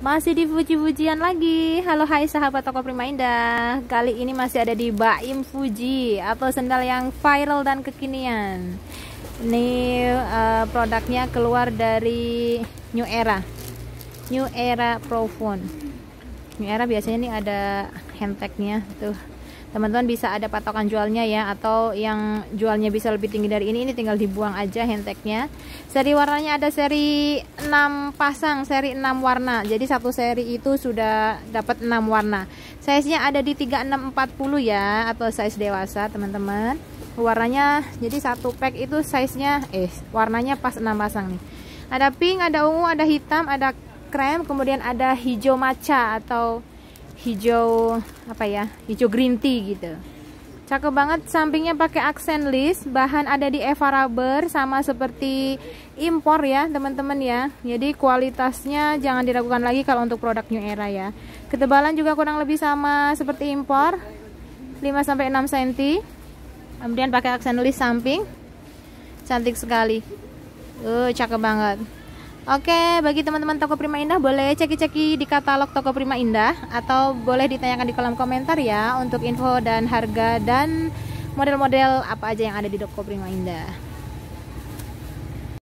Masih di Fuji-Fujian lagi Halo hai sahabat toko Prima Indah Kali ini masih ada di Baim Fuji atau sendal yang viral dan kekinian Ini uh, produknya keluar dari New Era New Era profound New Era biasanya ini ada handtagnya tuh teman-teman bisa ada patokan jualnya ya atau yang jualnya bisa lebih tinggi dari ini ini tinggal dibuang aja henteknya seri warnanya ada seri 6 pasang seri 6 warna jadi satu seri itu sudah dapat 6 warna size nya ada di 3640 ya atau size dewasa teman-teman warnanya jadi satu pack itu size nya eh warnanya pas 6 pasang nih ada pink ada ungu ada hitam ada krem kemudian ada hijau maca atau hijau apa ya hijau green tea gitu cakep banget sampingnya pakai aksen list bahan ada di Eva Rubber sama seperti impor ya teman-teman ya jadi kualitasnya jangan diragukan lagi kalau untuk produk New Era ya ketebalan juga kurang lebih sama seperti impor 5-6 cm kemudian pakai aksen list samping cantik sekali uh, cakep banget Oke, bagi teman-teman toko Prima Indah boleh ceki-ceki di katalog toko Prima Indah atau boleh ditanyakan di kolom komentar ya untuk info dan harga dan model-model apa aja yang ada di toko Prima Indah.